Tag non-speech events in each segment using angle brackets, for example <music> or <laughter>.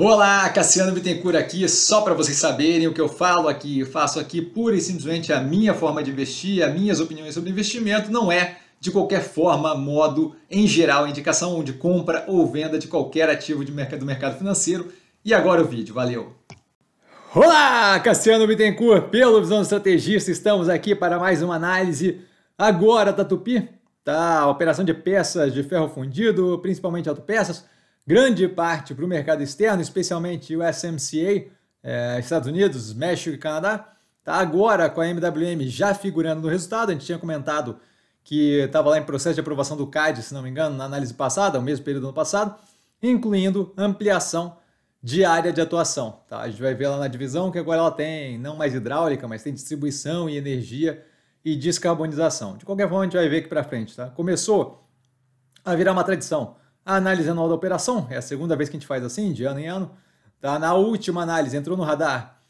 Olá, Cassiano Bittencourt aqui, só para vocês saberem o que eu falo aqui, eu faço aqui pura e simplesmente a minha forma de investir, as minhas opiniões sobre investimento, não é de qualquer forma, modo, em geral, indicação de compra ou venda de qualquer ativo de mercado, do mercado financeiro. E agora o vídeo, valeu! Olá, Cassiano Bittencourt, pelo Visão do Estrategista, estamos aqui para mais uma análise agora da Tupi, tá? Operação de peças de ferro fundido, principalmente autopeças, peças grande parte para o mercado externo, especialmente o SMCA, é, Estados Unidos, México e Canadá. Tá agora com a MWM já figurando no resultado, a gente tinha comentado que estava lá em processo de aprovação do CAD, se não me engano, na análise passada, o mesmo período do ano passado, incluindo ampliação de área de atuação. Tá? A gente vai ver lá na divisão que agora ela tem não mais hidráulica, mas tem distribuição e energia e descarbonização. De qualquer forma, a gente vai ver aqui para frente. Tá? Começou a virar uma tradição analisando a da operação. É a segunda vez que a gente faz assim, de ano em ano. Tá na última análise, entrou no radar.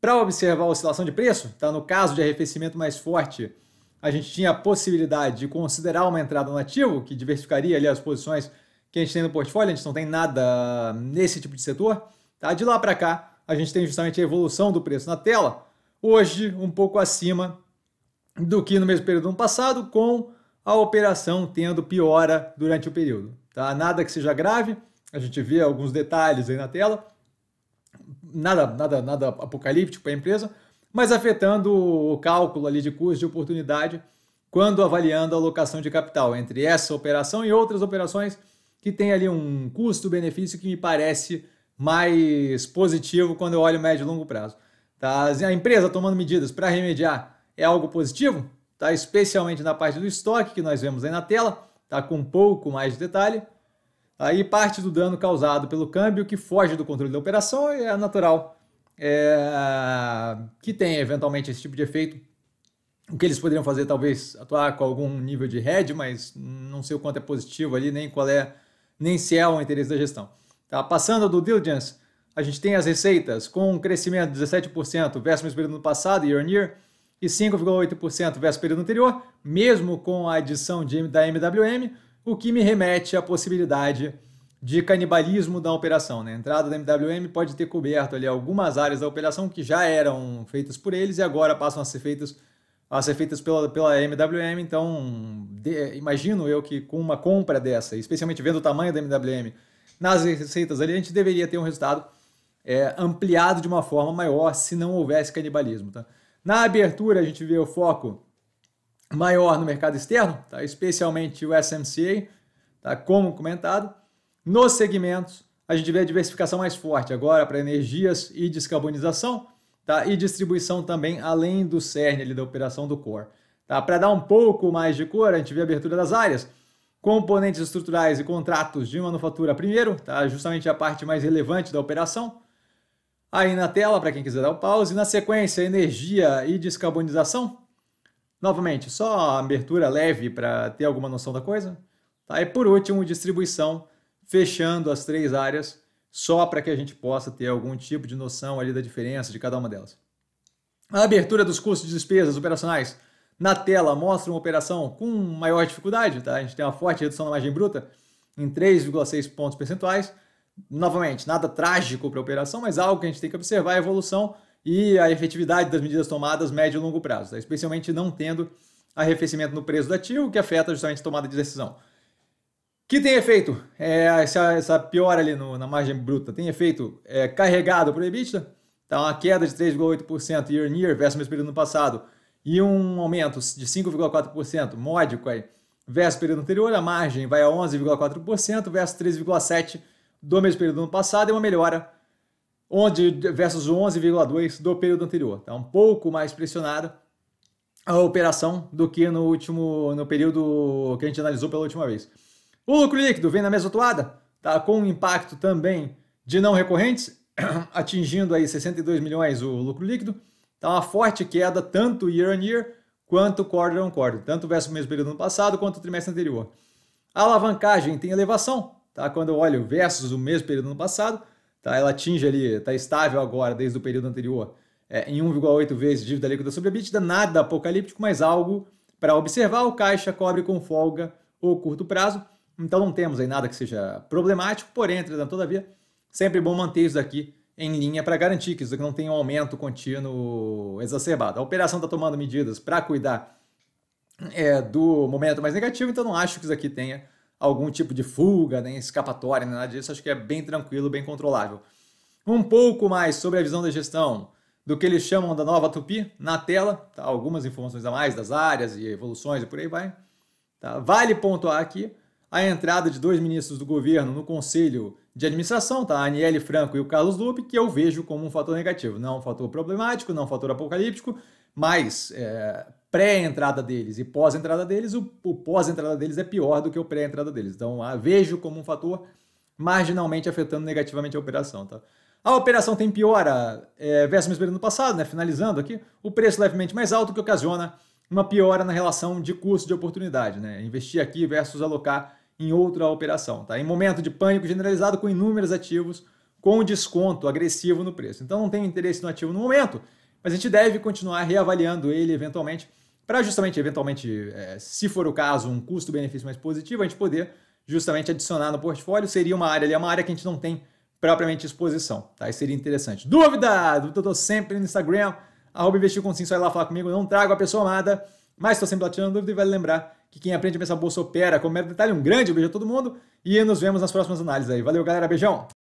Para observar a oscilação de preço, tá no caso de arrefecimento mais forte, a gente tinha a possibilidade de considerar uma entrada no ativo, que diversificaria ali as posições que a gente tem no portfólio, a gente não tem nada nesse tipo de setor. Tá? De lá para cá, a gente tem justamente a evolução do preço na tela, hoje um pouco acima do que no mesmo período do ano passado, com a operação tendo piora durante o período. Tá? Nada que seja grave, a gente vê alguns detalhes aí na tela, nada, nada, nada apocalíptico para a empresa, mas afetando o cálculo ali de custo de oportunidade quando avaliando a alocação de capital entre essa operação e outras operações que tem ali um custo-benefício que me parece mais positivo quando eu olho médio e longo prazo. Tá? A empresa tomando medidas para remediar é algo positivo? tá? especialmente na parte do estoque que nós vemos aí na tela, tá? com um pouco mais de detalhe. Aí parte do dano causado pelo câmbio que foge do controle da operação e é natural é, que tenha eventualmente esse tipo de efeito. O que eles poderiam fazer, talvez, atuar com algum nível de head, mas não sei o quanto é positivo ali, nem qual é, nem se é o interesse da gestão. Tá? Passando do diligence, a gente tem as receitas com um crescimento de 17% versus o mesmo período do ano passado, year on year, e 5,8% versus o período anterior, mesmo com a adição de, da MWM, o que me remete à possibilidade de canibalismo da operação. Né? A entrada da MWM pode ter coberto ali algumas áreas da operação que já eram feitas por eles e agora passam a ser feitas a ser feitas pela, pela MWM, então de, imagino eu que com uma compra dessa, especialmente vendo o tamanho da MWM nas receitas ali, a gente deveria ter um resultado é, ampliado de uma forma maior se não houvesse canibalismo. Tá? Na abertura, a gente vê o foco maior no mercado externo, tá? especialmente o SMCA, tá? como comentado. Nos segmentos, a gente vê a diversificação mais forte agora para energias e descarbonização tá? e distribuição também, além do cerne ali, da operação do core. Tá? Para dar um pouco mais de cor, a gente vê a abertura das áreas. Componentes estruturais e contratos de manufatura primeiro, tá? justamente a parte mais relevante da operação aí na tela para quem quiser dar o um pause. Na sequência, energia e descarbonização. Novamente, só abertura leve para ter alguma noção da coisa. Tá? E por último, distribuição, fechando as três áreas, só para que a gente possa ter algum tipo de noção ali da diferença de cada uma delas. A abertura dos custos de despesas operacionais na tela mostra uma operação com maior dificuldade, tá? A gente tem uma forte redução na margem bruta em 3,6 pontos percentuais, Novamente, nada trágico para a operação, mas algo que a gente tem que observar é a evolução e a efetividade das medidas tomadas médio e longo prazo, tá? especialmente não tendo arrefecimento no preço do ativo, que afeta justamente a tomada de decisão. Que tem efeito? É, essa, essa piora ali no, na margem bruta tem efeito é, carregado para o EBITDA, tá uma queda de 3,8% year on year versus o mesmo período no passado e um aumento de 5,4% módico aí versus o período anterior, a margem vai a 11,4% versus 3,7% do mesmo período do ano passado, é uma melhora onde versus 11,2 do período anterior. Está um pouco mais pressionada a operação do que no último no período que a gente analisou pela última vez. O lucro líquido vem na mesma toada, tá com um impacto também de não recorrentes, <clears throat> atingindo aí 62 milhões o lucro líquido. Tá uma forte queda tanto year on year quanto quarter on quarter, tanto versus o mesmo período do ano passado quanto o trimestre anterior. A alavancagem tem elevação, Tá? Quando eu olho versus o mesmo período do ano passado, tá? ela atinge ali, está estável agora desde o período anterior, é, em 1,8 vezes dívida líquida sobre EBITDA, nada apocalíptico, mas algo para observar. O caixa cobre com folga o curto prazo, então não temos aí nada que seja problemático, porém, entretanto, todavia, sempre bom manter isso aqui em linha para garantir que isso não tenha um aumento contínuo exacerbado. A operação está tomando medidas para cuidar é, do momento mais negativo, então não acho que isso aqui tenha algum tipo de fuga, nem escapatória, nada disso. Acho que é bem tranquilo, bem controlável. Um pouco mais sobre a visão da gestão do que eles chamam da nova Tupi na tela, tá? algumas informações a mais das áreas e evoluções e por aí vai. Tá? Vale pontuar aqui a entrada de dois ministros do governo no Conselho de Administração, tá? a Aniele Franco e o Carlos Lupe, que eu vejo como um fator negativo, não um fator problemático, não um fator apocalíptico, mas é, pré-entrada deles e pós-entrada deles, o, o pós-entrada deles é pior do que o pré-entrada deles. Então, a vejo como um fator marginalmente afetando negativamente a operação, tá? A operação tem piora é, versus o mesmo período passado, né? Finalizando aqui, o preço levemente mais alto que ocasiona uma piora na relação de custo de oportunidade, né? Investir aqui versus alocar em outra operação, tá? Em momento de pânico generalizado com inúmeros ativos com desconto agressivo no preço. Então não tem interesse no ativo no momento, mas a gente deve continuar reavaliando ele eventualmente para justamente, eventualmente, é, se for o caso, um custo-benefício mais positivo, a gente poder justamente adicionar no portfólio. Seria uma área ali, é uma área que a gente não tem propriamente exposição, tá? Isso seria interessante. Dúvida? eu tô sempre no Instagram, arroba investir com sim, só ir lá falar comigo, não trago a pessoa amada, mas estou sempre latinando dúvida e vale lembrar que quem aprende a pensar bolsa opera. Como é detalhe, um grande beijo a todo mundo e nos vemos nas próximas análises aí. Valeu, galera, beijão!